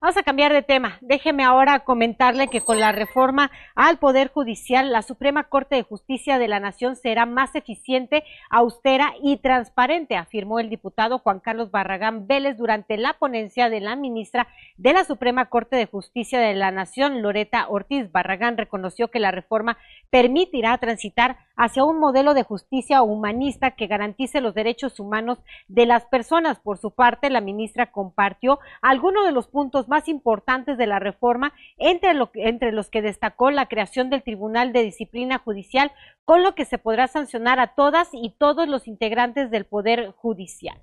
Vamos a cambiar de tema. Déjeme ahora comentarle que con la reforma al Poder Judicial, la Suprema Corte de Justicia de la Nación será más eficiente, austera y transparente, afirmó el diputado Juan Carlos Barragán Vélez durante la ponencia de la ministra de la Suprema Corte de Justicia de la Nación, Loreta Ortiz. Barragán reconoció que la reforma permitirá transitar hacia un modelo de justicia humanista que garantice los derechos humanos de las personas. Por su parte, la ministra compartió algunos de los puntos más importantes de la reforma, entre, entre los que destacó la creación del Tribunal de Disciplina Judicial, con lo que se podrá sancionar a todas y todos los integrantes del Poder Judicial.